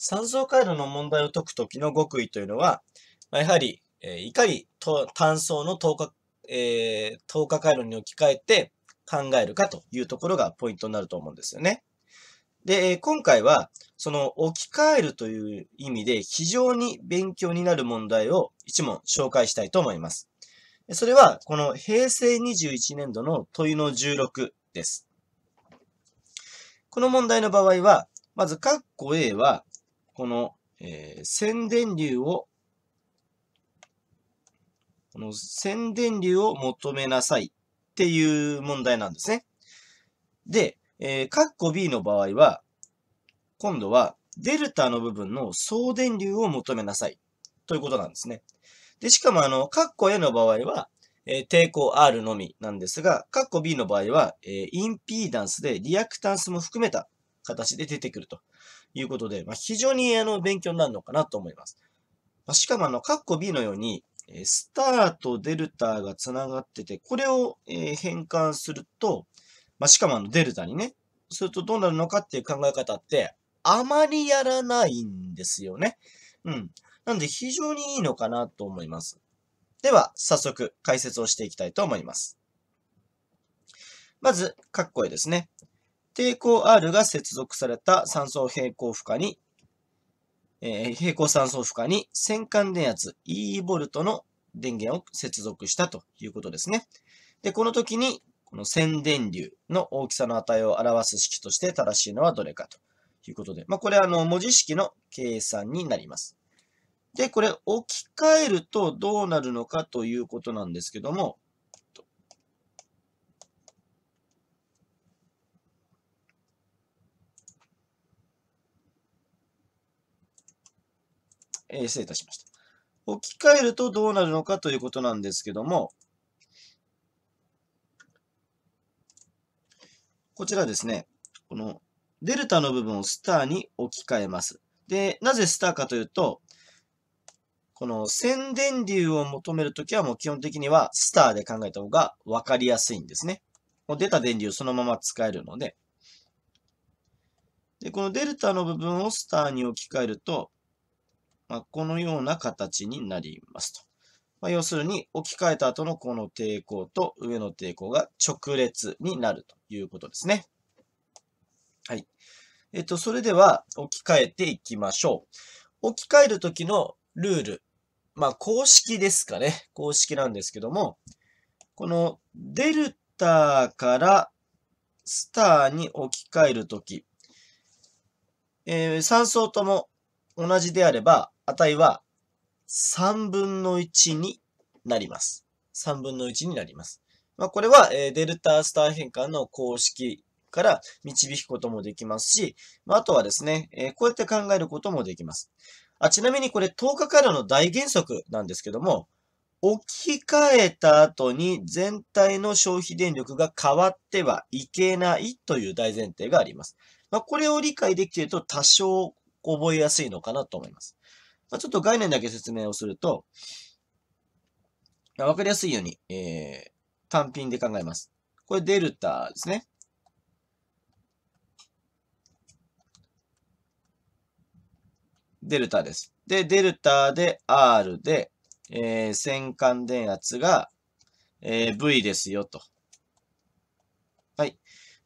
三層回路の問題を解くときの極意というのは、やはり、えいかに単層の透過、えー、透過回路に置き換えて考えるかというところがポイントになると思うんですよね。で、え今回は、その置き換えるという意味で非常に勉強になる問題を一問紹介したいと思います。それは、この平成21年度の問いの16です。この問題の場合は、まず、括弧 A は、この、えー、宣伝流を、この宣伝流を求めなさいっていう問題なんですね。で、えー、カッコ B の場合は、今度はデルタの部分の送電流を求めなさいということなんですね。で、しかもあの、カッコ A の場合は、えー、抵抗 R のみなんですが、カッコ B の場合は、えー、インピーダンスでリアクタンスも含めた形で出てくるということで、まあ、非常にあの勉強になるのかなと思います。まあ、しかもあの、カッコ B のように、えスターとデルタがつながってて、これを、え変換すると、まあ、しかもあのデルタにね、するとどうなるのかっていう考え方って、あまりやらないんですよね。うん。なんで非常にいいのかなと思います。では、早速解説をしていきたいと思います。まず、カッコ A ですね。抵抗 R が接続された酸素平行負荷に、えー、平行酸素負荷に先間電圧 EV の電源を接続したということですね。で、この時に、この線電流の大きさの値を表す式として正しいのはどれかということで、まあ、これはあの文字式の計算になります。で、これ置き換えるとどうなるのかということなんですけども、えー、失礼いたしました。置き換えるとどうなるのかということなんですけども、こちらですね、このデルタの部分をスターに置き換えます。で、なぜスターかというと、この宣伝流を求めるときはもう基本的にはスターで考えた方が分かりやすいんですね。もう出た電流そのまま使えるので。で、このデルタの部分をスターに置き換えると、まあ、このような形になりますと。まあ、要するに、置き換えた後のこの抵抗と上の抵抗が直列になるということですね。はい。えっと、それでは置き換えていきましょう。置き換えるときのルール。まあ、公式ですかね。公式なんですけども、このデルタからスターに置き換えるとき、えー、3層とも同じであれば、値は3分の1になります。3分の1になります。まあ、これは、えー、デルタスター変換の公式から導くこともできますし、まあ、あとはですね、えー、こうやって考えることもできます。あちなみにこれ10日からの大原則なんですけども、置き換えた後に全体の消費電力が変わってはいけないという大前提があります。まあ、これを理解できていると多少覚えやすいのかなと思います。まあ、ちょっと概念だけ説明をすると、わかりやすいように、えー、単品で考えます。これデルタですね。デルタです。で、デルタで R で、えー、線間電圧が、えー、V ですよと。はい。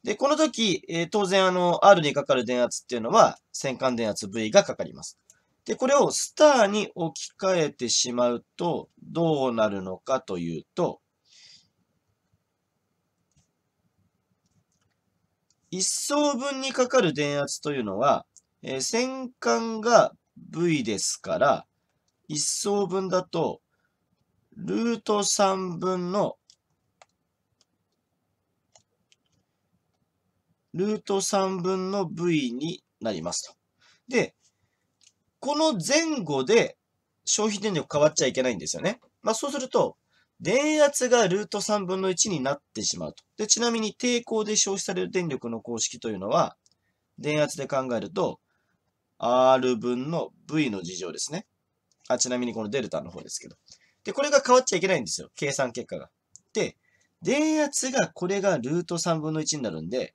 で、この時、えー、当然あの、R にかかる電圧っていうのは、線間電圧 V がかかります。で、これをスターに置き換えてしまうと、どうなるのかというと、一層分にかかる電圧というのは、えー、戦艦が V ですから、一層分だと、ルート3分の、ルート3分の V になりますと。で、この前後で消費電力変わっちゃいけないんですよね。まあそうすると、電圧がルート3分の1になってしまうと。で、ちなみに抵抗で消費される電力の公式というのは、電圧で考えると、R 分の V の事情ですね。あ、ちなみにこのデルタの方ですけど。で、これが変わっちゃいけないんですよ。計算結果が。で、電圧が、これがルート3分の1になるんで、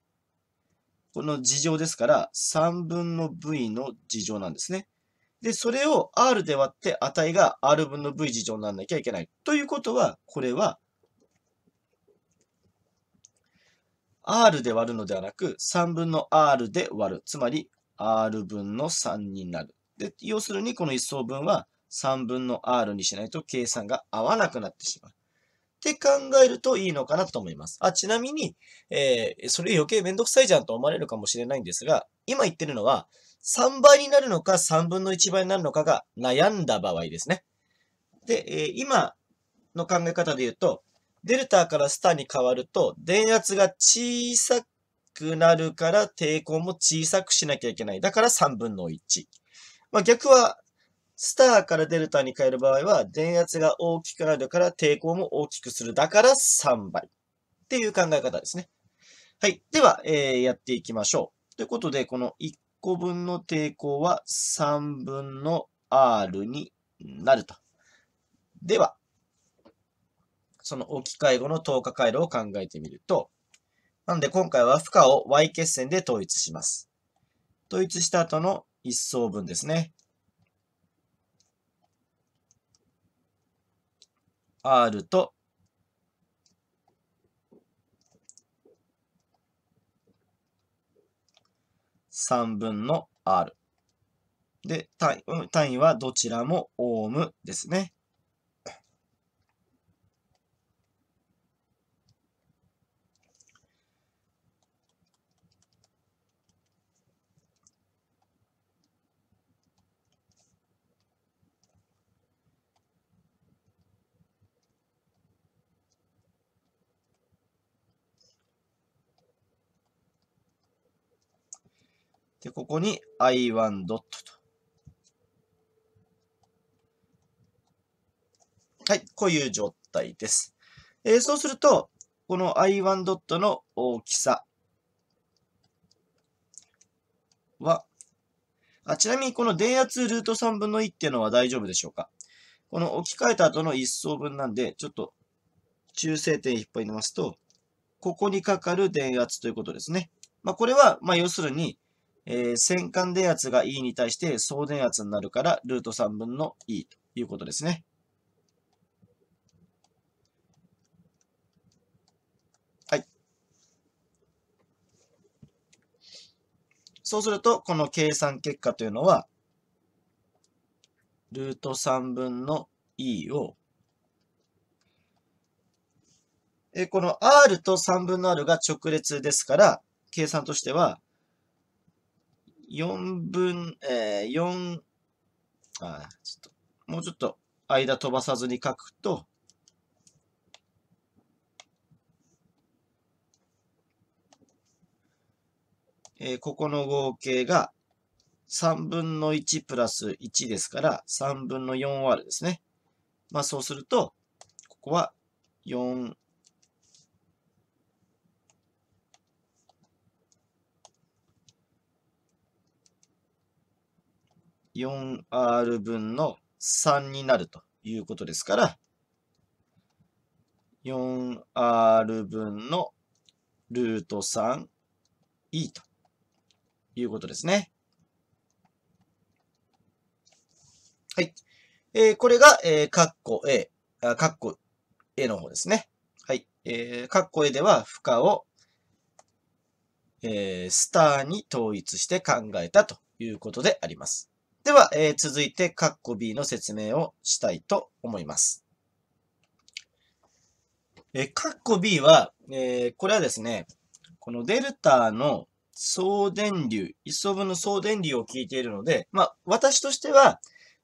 この事情ですから、3分の V の事情なんですね。で、それを R で割って値が R 分の V 事乗にならなきゃいけない。ということは、これは R で割るのではなく、3分の R で割る。つまり、R 分の3になる。で、要するにこの一層分は3分の R にしないと計算が合わなくなってしまう。って考えるといいのかなと思います。あ、ちなみに、えー、それ余計めんどくさいじゃんと思われるかもしれないんですが、今言ってるのは、3倍になるのか3分の1倍になるのかが悩んだ場合ですね。で、えー、今の考え方で言うと、デルタからスターに変わると、電圧が小さくなるから抵抗も小さくしなきゃいけない。だから3分の1。まあ、逆は、スターからデルタに変える場合は、電圧が大きくなるから抵抗も大きくする。だから3倍。っていう考え方ですね。はい。では、えー、やっていきましょう。ということで、この1個分の抵抗は3分の R になると。では、その置き換え後の等価回路を考えてみると、なんで今回は負荷を Y 決線で統一します。統一した後の1層分ですね。R と3分の R。で、単位はどちらもオームですね。で、ここに i1 ドットと。はい、こういう状態です。えー、そうすると、この i1 ドットの大きさは、あちなみにこの電圧ルート3分の1っていうのは大丈夫でしょうかこの置き換えた後の1層分なんで、ちょっと中性点引っ張りますと、ここにかかる電圧ということですね。まあ、これは、まあ、要するに、えー、先端電圧が E に対して総電圧になるから、ルート3分の E ということですね。はい。そうすると、この計算結果というのは、ルート3分の E を、えこの R と3分の R が直列ですから、計算としては、4分、えー、4、あちょっと、もうちょっと間飛ばさずに書くと、えー、ここの合計が3分の1プラス1ですから、3分の 4R ですね。まあそうすると、ここは4 4r 分の3になるということですから、4r 分のルート 3e ということですね。はい。えー、これが、えー、カッコ A、あカッコ A の方ですね。はい。えー、カッコ A では負荷を、えー、スターに統一して考えたということであります。では、えー、続いて、カッコ B の説明をしたいと思います。えー、カッコ B は、えー、これはですね、このデルタの送電流、一層分の送電流を聞いているので、まあ、私としては、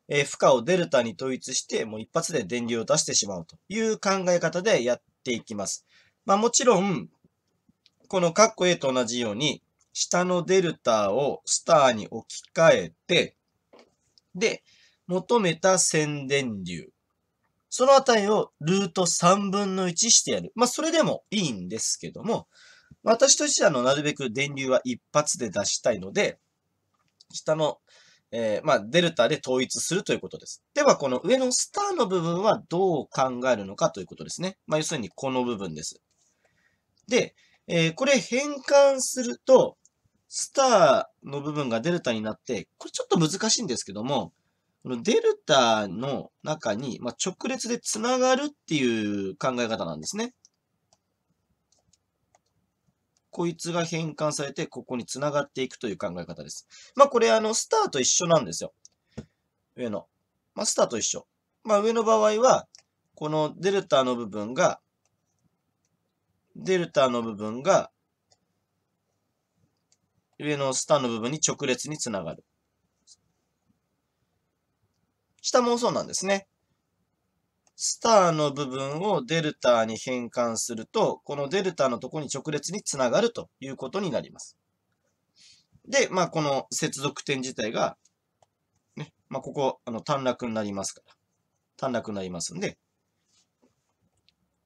えー、負荷をデルタに統一して、もう一発で電流を出してしまうという考え方でやっていきます。まあ、もちろん、このカッコ A と同じように、下のデルタをスターに置き換えて、で、求めた宣伝流。その値をルート3分の1してやる。まあ、それでもいいんですけども、私としては、あの、なるべく電流は一発で出したいので、下の、えー、まあ、デルタで統一するということです。では、この上のスターの部分はどう考えるのかということですね。まあ、要するにこの部分です。で、えー、これ変換すると、スターの部分がデルタになって、これちょっと難しいんですけども、このデルタの中に、まあ、直列でつながるっていう考え方なんですね。こいつが変換されて、ここにつながっていくという考え方です。まあ、これ、あの、スターと一緒なんですよ。上の。まあ、スターと一緒。まあ、上の場合は、このデルタの部分が、デルタの部分が、上のスターの部分に直列につながる。下もそうなんですね。スターの部分をデルタに変換すると、このデルタのとこに直列につながるということになります。で、まあ、この接続点自体が、ね、まあ、ここ、あの、短絡になりますから。短絡になりますんで、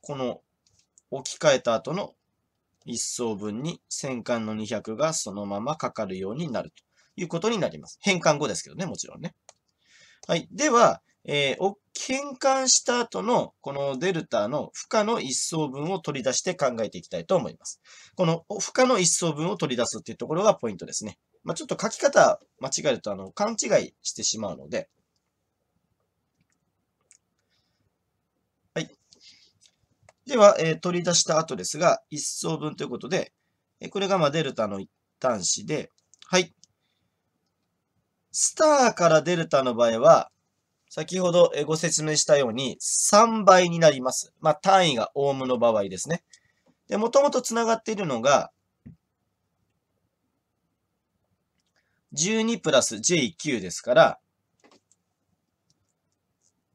この置き換えた後の一層分に戦艦の200がそのままかかるようになるということになります。変換後ですけどね、もちろんね。はい。では、えー、変換した後のこのデルタの負荷の一層分を取り出して考えていきたいと思います。この負荷の一層分を取り出すっていうところがポイントですね。まあ、ちょっと書き方間違えるとあの勘違いしてしまうので、では、えー、取り出した後ですが、1層分ということで、えこれがまあデルタの一端子で、はい。スターからデルタの場合は、先ほどご説明したように3倍になります。まあ単位がオームの場合ですね。で、もともと繋がっているのが、12プラス J9 ですから、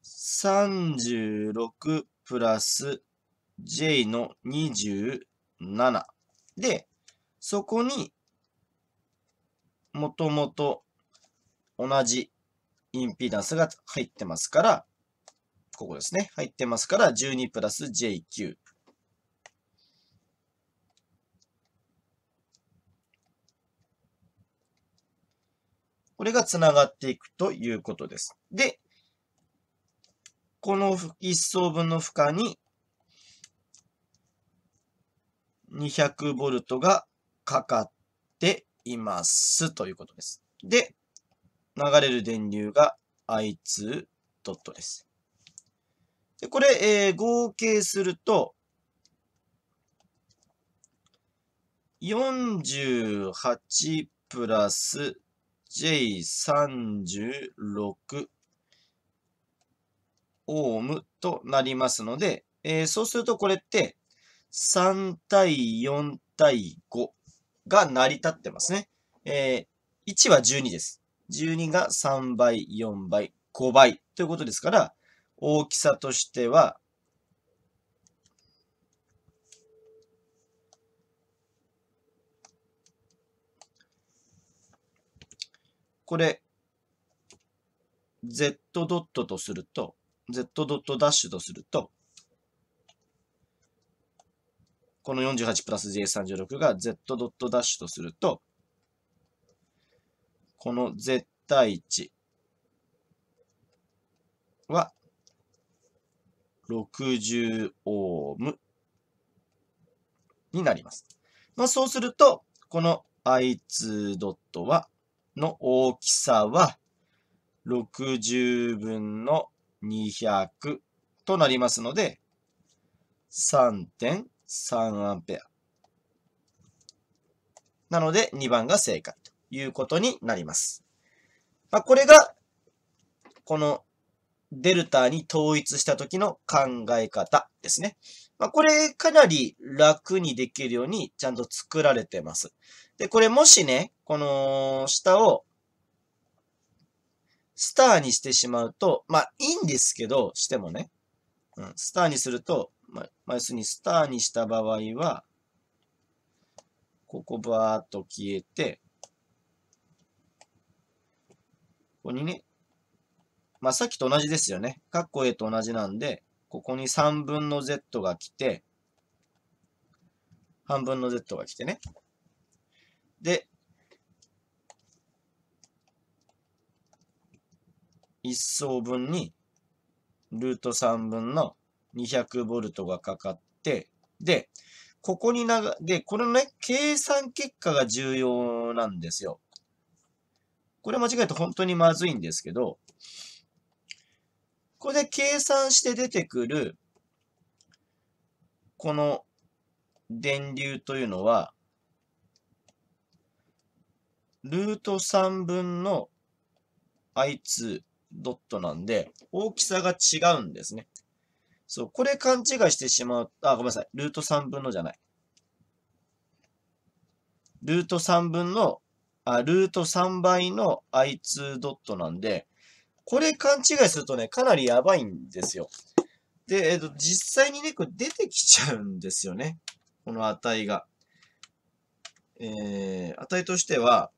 36プラス j の27。で、そこに、もともと同じインピダンスが入ってますから、ここですね。入ってますから、12プラス J9。これが繋がっていくということです。で、この1層分の負荷に 200V がかかっていますということです。で、流れる電流が I2 ドットです。で、これ、えー、合計すると、48プラス J36 オームとなりますので、えー、そうするとこれって3対4対5が成り立ってますね。えー、1は12です。12が3倍、4倍、5倍ということですから、大きさとしては、これ、z ドットとすると、z ドットダッシュとすると、この48プラス JS36 が Z ドットダッシュとすると、この Z 対値は60オームになります。まあ、そうすると、この I2 ドットは、の大きさは60分の200となりますので、3.5 3アンペア。なので、2番が正解ということになります。まあ、これが、このデルタに統一した時の考え方ですね。まあ、これかなり楽にできるようにちゃんと作られてます。で、これもしね、この下をスターにしてしまうと、まあいいんですけど、してもね、うん、スターにすると、まま、要するにスターにした場合は、ここバーっと消えて、ここにね、まあ、さっきと同じですよね。カッコ A と同じなんで、ここに3分の Z が来て、半分の Z が来てね。で、1層分に、ルート3分の200ボルトがかかって、で、ここになが、で、このね、計算結果が重要なんですよ。これ間違えると本当にまずいんですけど、これで計算して出てくる、この電流というのは、ルート3分の I2 ドットなんで、大きさが違うんですね。そう、これ勘違いしてしまう。あ、ごめんなさい。ルート3分のじゃない。ルート3分の、あ、ルート3倍の i2 ドットなんで、これ勘違いするとね、かなりやばいんですよ。で、えっ、ー、と、実際にね、これ出てきちゃうんですよね。この値が。えー、値としては、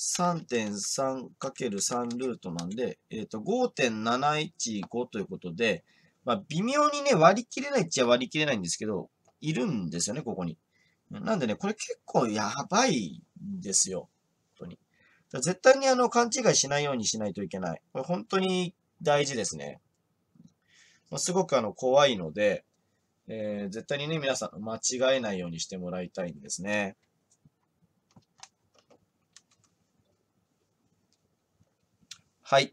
3.3×3 ルートなんで、えっ、ー、と、5.715ということで、まあ、微妙にね、割り切れないっちゃ割り切れないんですけど、いるんですよね、ここに。なんでね、これ結構やばいんですよ。本当に。絶対にあの、勘違いしないようにしないといけない。これ本当に大事ですね。ますごくあの、怖いので、えー、絶対にね、皆さん間違えないようにしてもらいたいんですね。はい。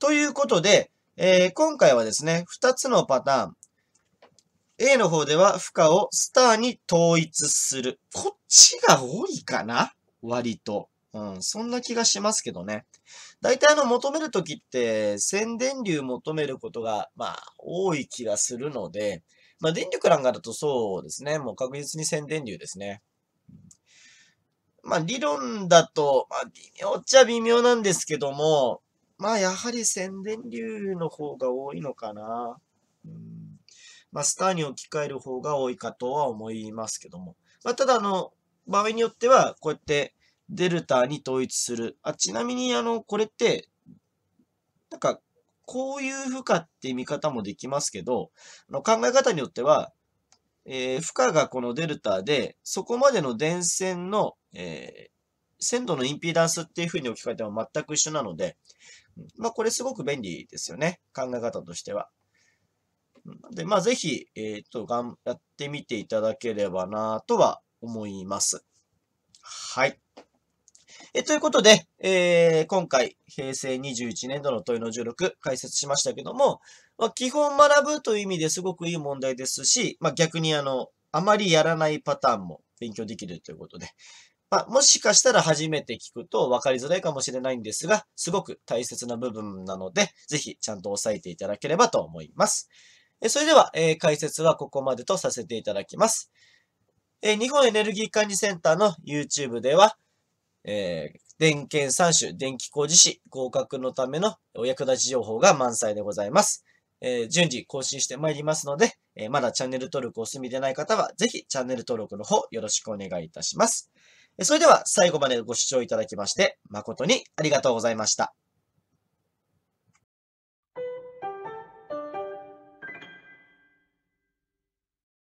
ということで、えー、今回はですね、2つのパターン。A の方では負荷をスターに統一する。こっちが多いかな割と。うん、そんな気がしますけどね。大体あの求めるときって宣伝流求めることが、まあ、多い気がするので、まあ、電力欄があるとそうですね。もう確実に宣伝流ですね。まあ、理論だと、まあ、微妙っちゃ微妙なんですけども、まあ、やはり宣伝流の方が多いのかな。うんまあ、スターに置き換える方が多いかとは思いますけども。まあ、ただ、あの、場合によっては、こうやってデルタに統一する。あ、ちなみに、あの、これって、なんか、こういう負荷って見方もできますけど、あの考え方によっては、えー、負荷がこのデルタで、そこまでの電線の、えー、線路のインピーダンスっていう風に置き換えても全く一緒なので、まあ、これすごく便利ですよね。考え方としては。で、まあ、ぜひ、えっ、ー、と、がん、やってみていただければなとは思います。はい。え、ということで、えー、今回、平成21年度の問いの16解説しましたけども、まあ、基本学ぶという意味ですごくいい問題ですし、まあ、逆にあの、あまりやらないパターンも勉強できるということで、まあ、もしかしたら初めて聞くと分かりづらいかもしれないんですが、すごく大切な部分なので、ぜひちゃんと押さえていただければと思います。それでは、えー、解説はここまでとさせていただきます。えー、日本エネルギー管理センターの YouTube では、えー、電検3種、電気工事士、合格のためのお役立ち情報が満載でございます。えー、順次更新してまいりますので、えー、まだチャンネル登録お済みでない方は、ぜひチャンネル登録の方よろしくお願いいたします。それでは最後までご視聴いただきまして、誠にありがとうございました。